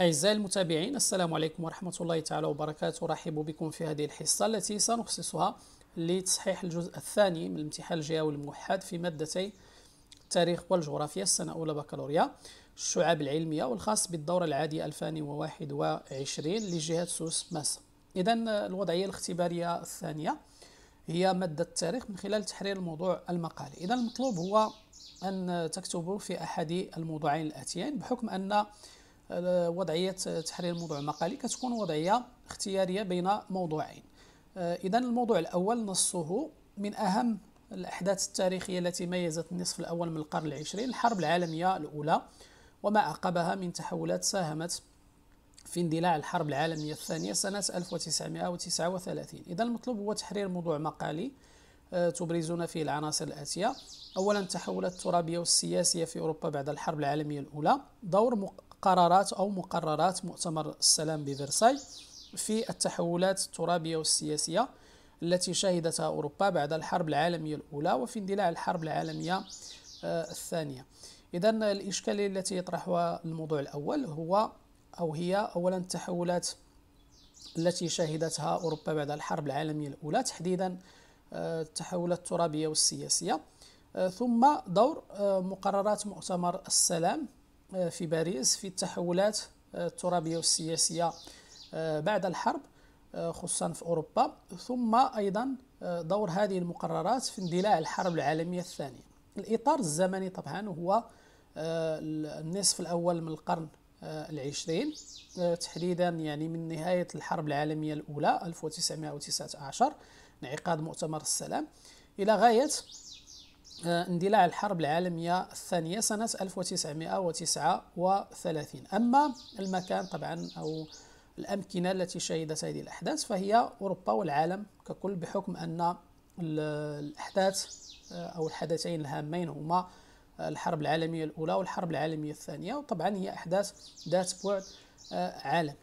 أعزائي المتابعين السلام عليكم ورحمة الله تعالى وبركاته رحب بكم في هذه الحصة التي سنخصصها لتصحيح الجزء الثاني من الامتحان الجهوي الموحد في مادتي التاريخ والجغرافيا السنة أولى بكالوريا الشعاب العلمية والخاص بالدورة العادية 2021 لجهة سوس ماسة إذا الوضعية الاختبارية الثانية هي مادة التاريخ من خلال تحرير الموضوع المقالي إذا المطلوب هو أن تكتبوا في أحد الموضوعين الآتيين بحكم أن وضعيه تحرير موضوع مقالي كتكون وضعيه اختياريه بين موضوعين آه، اذا الموضوع الاول نصه من اهم الاحداث التاريخيه التي ميزت النصف الاول من القرن العشرين الحرب العالميه الاولى وما عقبها من تحولات ساهمت في اندلاع الحرب العالميه الثانيه سنه 1939 اذا المطلوب هو تحرير موضوع مقالي آه، تبرزون فيه العناصر الآتية أولا التحولات الترابية والسياسية في أوروبا بعد الحرب العالمية الأولى دور قرارات أو مقررات مؤتمر السلام بفرساي في التحولات الترابية والسياسية التي شهدتها أوروبا بعد الحرب العالمية الأولى وفي اندلاع الحرب العالمية آه، الثانية إذا الإشكالية التي يطرحها الموضوع الأول هو أو هي أولا التحولات التي شهدتها أوروبا بعد الحرب العالمية الأولى تحديدا آه، التحولات الترابية والسياسية آه، ثم دور مقررات مؤتمر السلام آه، في باريس في التحولات آه، الترابية والسياسية آه، بعد الحرب خصوصا في أوروبا ثم أيضا دور هذه المقررات في اندلاع الحرب العالمية الثانية الإطار الزمني طبعا هو النصف الأول من القرن العشرين تحديدا يعني من نهاية الحرب العالمية الأولى 1919 انعقاد مؤتمر السلام إلى غاية اندلاع الحرب العالمية الثانية سنة 1939 أما المكان طبعا أو الأمكنة التي شهدت هذه الأحداث فهي أوروبا والعالم ككل بحكم أن الأحداث آه، أو الحدثين الهامين هما آه، الحرب العالمية الأولى والحرب العالمية الثانية وطبعا هي أحداث ذات بعد آه، عالمي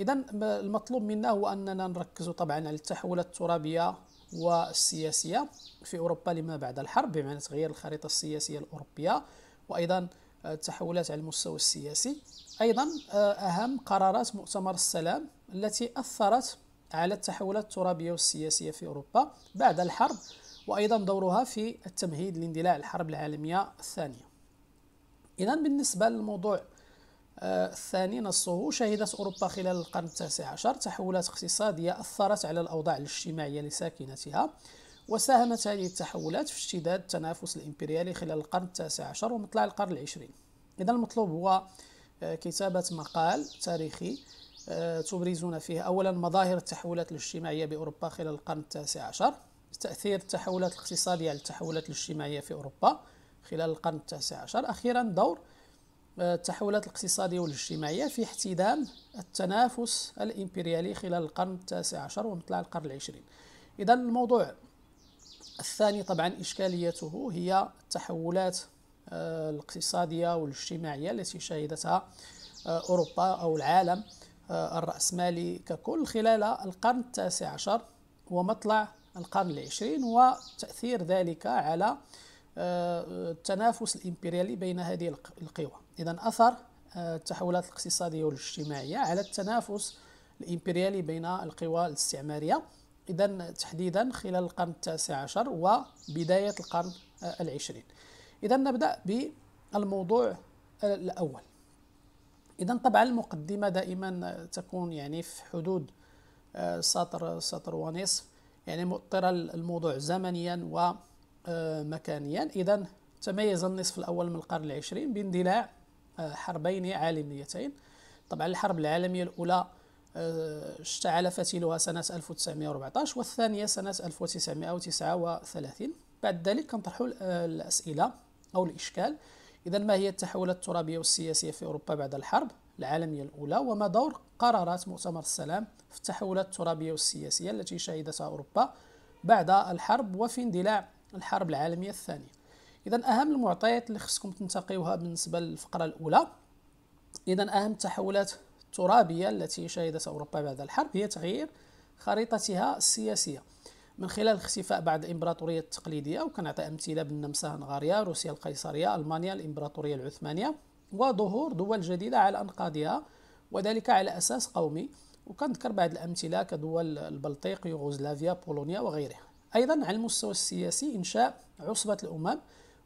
إذا المطلوب منا هو أننا نركز طبعا على التحولات الترابية والسياسية في أوروبا لما بعد الحرب بمعنى تغيير الخريطة السياسية الأوروبية وأيضا آه، التحولات على المستوى السياسي أيضا آه، أهم قرارات مؤتمر السلام التي أثرت على التحولات الترابية والسياسية في أوروبا بعد الحرب وأيضا دورها في التمهيد لاندلاع الحرب العالمية الثانية إذا بالنسبة للموضوع الثاني نصه شهدت أوروبا خلال القرن التاسع عشر تحولات اقتصادية أثرت على الأوضاع الاجتماعية لساكنتها وساهمت هذه التحولات في اشتداد التنافس الإمبريالي خلال القرن التاسع عشر ومطلع القرن العشرين إذا المطلوب هو آه، كتابة مقال تاريخي آه، تبرزون فيه أولا مظاهر التحولات الاجتماعية بأوروبا خلال القرن التاسع عشر تأثير التحولات الاقتصادية على التحولات الاجتماعية في أوروبا خلال القرن التاسع عشر أخيرا دور التحولات الاقتصادية والاجتماعية في احتدام التنافس الإمبريالي خلال القرن التاسع عشر ومطلع القرن العشرين إذا الموضوع الثاني طبعا إشكاليته هي التحولات آه، الاقتصادية والاجتماعية التي شهدتها آه، أوروبا أو العالم آه، الرأسمالي ككل خلال القرن التاسع عشر ومطلع القرن العشرين وتأثير ذلك على التنافس الإمبريالي بين هذه القوى اذا اثر آه، التحولات الاقتصاديه والاجتماعيه على التنافس الامبريالي بين القوى الاستعماريه اذا تحديدا خلال القرن التاسع عشر وبدايه القرن آه، العشرين اذا نبدا بالموضوع آه، الاول اذا طبعا المقدمه دائما تكون يعني في حدود سطر سطر ونصف يعني مؤطره الموضوع زمنيا ومكانيا اذا تميز النصف الاول من القرن العشرين باندلاع آه، حربين عالميتين طبعا الحرب العالمية الأولى اشتعل آه، فتيلها سنة 1914 والثانية سنة 1939 بعد ذلك كنطرحوا الأسئلة أو الإشكال إذا ما هي التحولات الترابية والسياسية في أوروبا بعد الحرب العالمية الأولى وما دور قرارات مؤتمر السلام في التحولات الترابية والسياسية التي شهدتها أوروبا بعد الحرب وفي اندلاع الحرب العالمية الثانية اذا اهم المعطيات اللي خصكم تنتقيوها بالنسبه للفقره الاولى اذا اهم التحولات الترابيه التي شهدت اوروبا بعد الحرب هي تغيير خريطتها السياسيه من خلال اختفاء بعض الامبراطوريات التقليديه وكنعطي امثله بالنمسا هنغاريا روسيا القيصريه المانيا الامبراطوريه العثمانيه وظهور دول جديده على انقاضها وذلك على اساس قومي وكنذكر بعض الامثله كدول البلطيق يوغوسلافيا بولونيا وغيرها ايضا على المستوى السياسي انشاء عصبه الامم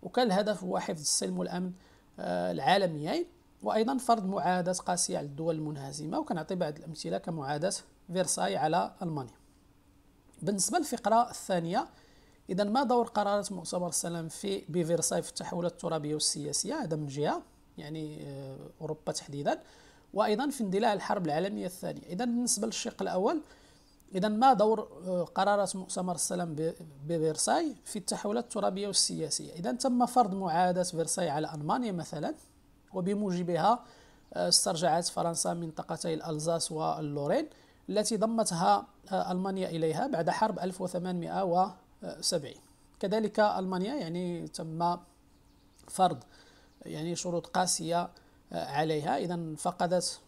وكان الهدف هو حفظ السلم والامن آه، العالميين وايضا فرض معاهدات قاسيه على الدول المنهزمه وكنعطي بعض الامثله كمعاهده فيرساي على المانيا بالنسبه للفقره الثانيه اذا ما دور قرارات مؤتمر السلام في بفيرساي في التحولات الترابيه والسياسيه هذا من جهه يعني آه، اوروبا تحديدا وايضا في اندلاع الحرب العالميه الثانيه اذا بالنسبه للشق الاول إذا ما دور آه، قرارات مؤتمر السلام بفرساي في التحولات الترابية والسياسية؟ إذا تم فرض معاهدة فرساي على ألمانيا مثلا وبموجبها آه، استرجعت فرنسا منطقتي الألزاس واللورين التي ضمتها آه، ألمانيا إليها بعد حرب 1870 كذلك ألمانيا يعني تم فرض يعني شروط قاسية عليها إذا فقدت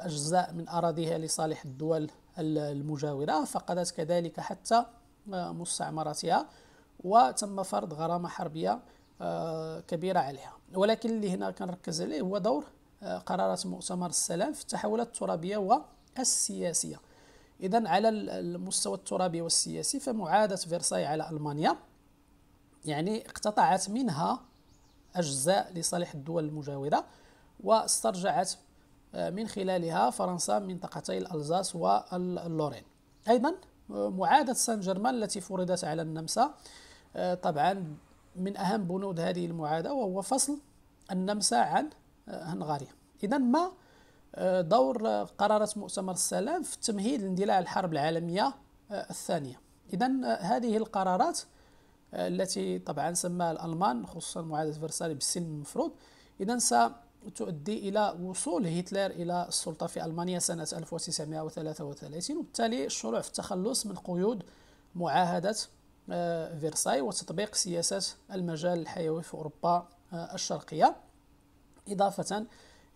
أجزاء من أراضيها لصالح الدول المجاورة فقدت كذلك حتى آه، مستعمراتها وتم فرض غرامة حربية آه، كبيرة عليها ولكن اللي هنا كنركز عليه هو دور آه، قرارات مؤتمر السلام في التحولات الترابية والسياسية إذا على المستوى الترابي والسياسي فمعاهدة فرساي على ألمانيا يعني اقتطعت منها أجزاء لصالح الدول المجاورة واسترجعت آه، من خلالها فرنسا منطقتي الألزاس واللورين أيضا آه، معاهدة سان جيرمان التي فرضت على النمسا آه، طبعا من أهم بنود هذه المعادة وهو فصل النمسا عن هنغاريا إذا ما دور قرارات مؤتمر السلام في تمهيد لاندلاع الحرب العالمية الثانية إذا هذه القرارات التي طبعا سماها الألمان خصوصا معاهدة فرساي بالسلم المفروض إذا تؤدي إلى وصول هتلر إلى السلطة في ألمانيا سنة 1933 وبالتالي الشروع في التخلص من قيود معاهدة آه، فرساي وتطبيق سياسات المجال الحيوي في أوروبا آه، الشرقية إضافة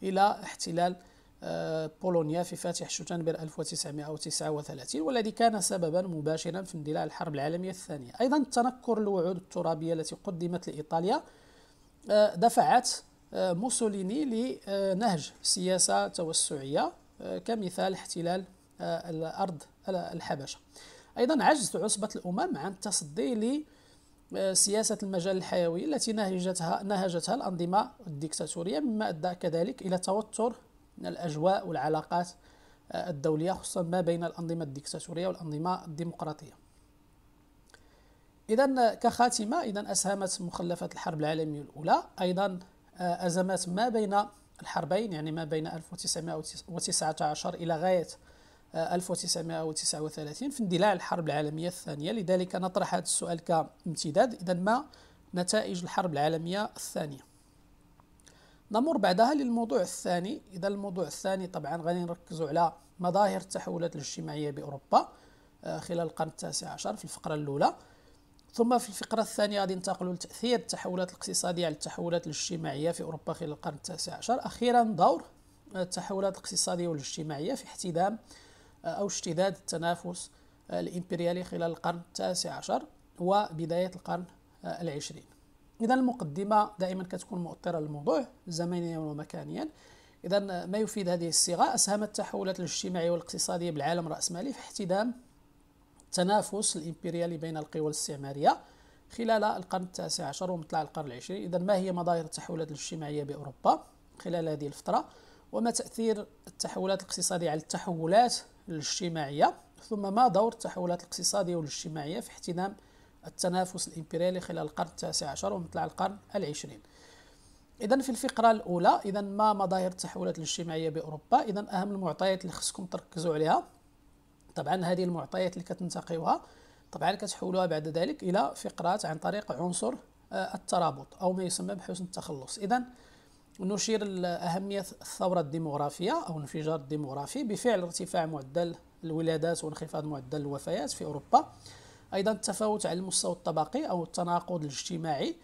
إلى احتلال آه، بولونيا في فاتح شتنبر 1939 والذي كان سببا مباشرا في اندلاع الحرب العالمية الثانية أيضا تنكر الوعود الترابية التي قدمت لإيطاليا دفعت آه، موسوليني لنهج سياسة توسعية آه، كمثال احتلال آه، الأرض الحبشة أيضا عجزت عصبة الأمم عن التصدي لسياسة المجال الحيوي التي نهجتها, نهجتها الأنظمة الديكتاتورية مما أدى كذلك إلى توتر الأجواء والعلاقات الدولية خصوصا ما بين الأنظمة الديكتاتورية والأنظمة الديمقراطية إذا كخاتمة إذا أسهمت مخلفات الحرب العالمية الأولى أيضا أزمات آه، ما بين الحربين يعني ما بين 1919 إلى غاية 1939 آه، في اندلاع الحرب العالمية الثانية لذلك نطرح هذا السؤال كامتداد إذا ما نتائج الحرب العالمية الثانية نمر بعدها للموضوع الثاني إذا الموضوع الثاني طبعا غادي نركز على مظاهر التحولات الاجتماعية بأوروبا آه، خلال القرن التاسع عشر في الفقرة الأولى ثم في الفقرة الثانية غادي ننتقلوا لتأثير التحولات الاقتصادية على التحولات الاجتماعية في أوروبا خلال القرن التاسع عشر أخيرا دور التحولات الاقتصادية والاجتماعية في احتدام آه، أو اشتداد التنافس آه، الإمبريالي خلال القرن التاسع عشر وبداية القرن آه، العشرين إذا المقدمة دائما كتكون مؤطرة للموضوع زمنيا ومكانيا إذا ما يفيد هذه الصيغة أسهمت التحولات الاجتماعية والاقتصادية بالعالم الرأسمالي في احتدام التنافس الإمبريالي بين القوى الاستعمارية خلال القرن التاسع عشر ومطلع القرن العشرين إذا ما هي مظاهر التحولات الاجتماعية بأوروبا خلال هذه الفترة وما تأثير التحولات الاقتصادية على التحولات الاجتماعية ثم ما دور التحولات الاقتصادية والاجتماعية في احتدام التنافس الإمبريالي خلال القرن التاسع عشر ومطلع القرن العشرين إذا في الفقرة الأولى إذا ما مظاهر التحولات الاجتماعية بأوروبا إذا أهم المعطيات اللي خصكم تركزوا عليها طبعا هذه المعطيات اللي كتنتقيوها طبعا كتحولوها بعد ذلك الى فقرات عن طريق عنصر آه، الترابط او ما يسمى بحسن التخلص اذا نشير لاهميه الثوره الديموغرافيه او الانفجار الديموغرافي بفعل ارتفاع معدل الولادات وانخفاض معدل الوفيات في اوروبا ايضا التفاوت على المستوى الطبقي او التناقض الاجتماعي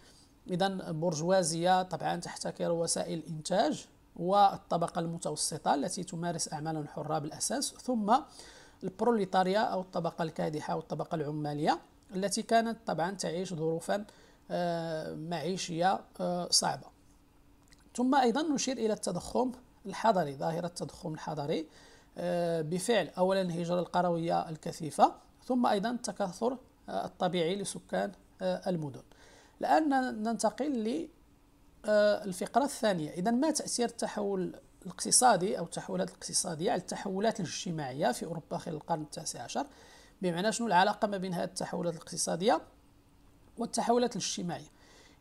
اذا برجوازيه طبعا تحتكر وسائل الانتاج والطبقه المتوسطه التي تمارس اعمالا حره بالاساس ثم البروليتاريا أو الطبقة الكادحة أو الطبقة العمالية التي كانت طبعا تعيش ظروفا آه، معيشية آه، صعبة ثم أيضا نشير إلى التضخم الحضري ظاهرة التضخم الحضري آه، بفعل أولا الهجرة القروية الكثيفة ثم أيضا التكاثر الطبيعي لسكان المدن الآن ننتقل للفقرة الثانية إذا ما تأثير التحول الاقتصادي أو التحولات الاقتصادية على التحولات الاجتماعية في أوروبا خلال القرن التاسع عشر بمعنى شنو العلاقة ما بين هذه التحولات الاقتصادية والتحولات الاجتماعية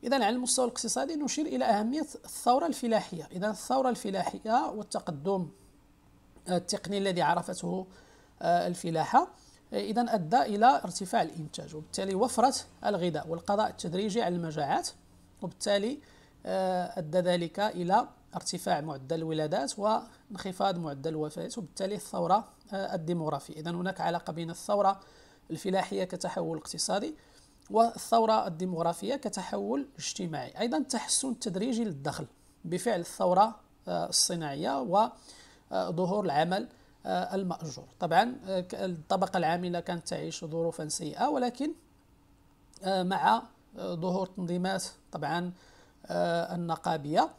إذا على المستوى الاقتصادي نشير إلى أهمية الثورة الفلاحية إذا الثورة الفلاحية والتقدم آه، التقني الذي عرفته آه، الفلاحة آه، إذا أدى إلى ارتفاع الإنتاج وبالتالي وفرة الغذاء والقضاء التدريجي على المجاعات وبالتالي أدى ذلك إلى ارتفاع معدل الولادات وانخفاض معدل الوفيات وبالتالي الثورة آه، الديموغرافية إذا هناك علاقة بين الثورة الفلاحية كتحول اقتصادي والثورة الديموغرافية كتحول اجتماعي أيضا تحسن تدريجي للدخل بفعل الثورة آه، الصناعية وظهور آه، العمل المأجور طبعا الطبقة العاملة كانت تعيش ظروفا سيئة ولكن مع ظهور تنظيمات طبعا النقابية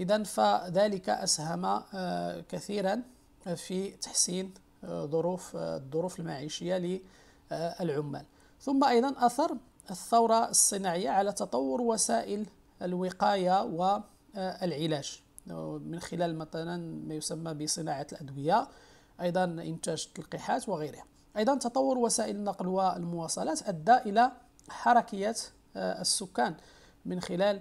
إذا فذلك أسهم آه، كثيرا آه، في تحسين آه، ظروف الظروف المعيشية للعمال ثم أيضا أثر الثورة الصناعية على تطور وسائل الوقاية والعلاج من خلال مثلا ما يسمى بصناعة الأدوية أيضا إنتاج التلقيحات وغيرها أيضا تطور وسائل النقل والمواصلات أدى إلى حركية السكان من خلال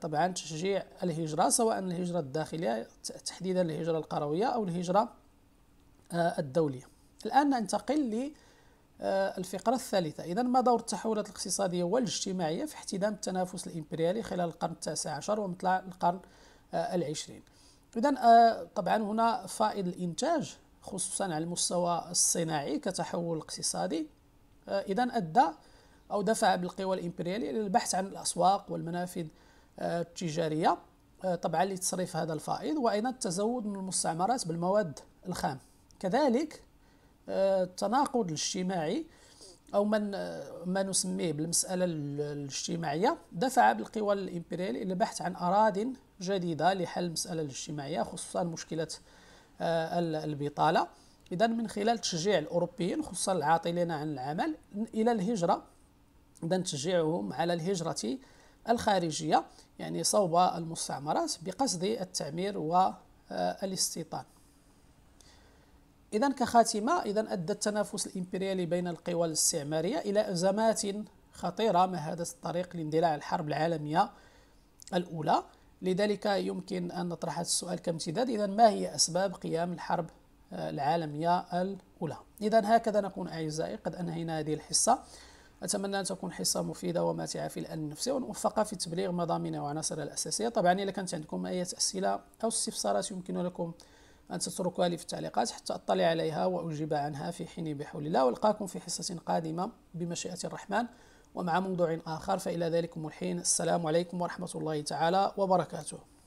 طبعا تشجيع الهجرة سواء الهجرة الداخلية تحديدا الهجرة القروية أو الهجرة آه، الدولية الآن ننتقل ل آه، الفقرة الثالثة إذا ما دور التحولات الاقتصادية والاجتماعية في احتدام التنافس الإمبريالي خلال القرن التاسع عشر ومطلع القرن آه، العشرين إذا طبعا هنا فائض الإنتاج خصوصا على المستوى الصناعي كتحول اقتصادي إذا أدى أو دفع بالقوى الإمبريالية للبحث عن الأسواق والمنافذ آه، التجارية آه، طبعا لتصريف هذا الفائض وأيضا التزود من المستعمرات بالمواد الخام كذلك آه، التناقض الاجتماعي أو من ما نسميه بالمسألة الاجتماعية دفع بالقوى الإمبريالية إلى البحث عن اراد جديدة لحل المسألة الاجتماعية خصوصا مشكلة البطالة إذا من خلال تشجيع الأوروبيين خصوصا العاطلين عن العمل إلى الهجرة إذا تشجيعهم على الهجرة الخارجية يعني صوب المستعمرات بقصد التعمير والاستيطان إذا كخاتمة إذا أدى التنافس الإمبريالي بين القوى الاستعمارية إلى أزمات خطيرة مهدت الطريق لاندلاع الحرب العالمية الأولى لذلك يمكن أن نطرح السؤال كامتداد إذا ما هي أسباب قيام الحرب العالمية الأولى إذا هكذا نكون أعزائي قد أنهينا هذه الحصة أتمنى أن تكون حصة مفيدة وماتعة في الأمن النفسي ونوفق في تبليغ مضامينه وعناصرها الأساسية طبعا إذا كانت عندكم أي أسئلة أو استفسارات يمكن لكم أن تتركوها لي في التعليقات حتى أطلع عليها وأجيب عنها في حين بحول الله وألقاكم في حصة قادمة بمشيئة الرحمن ومع موضوع آخر فإلى ذلكم الحين السلام عليكم ورحمة الله تعالى وبركاته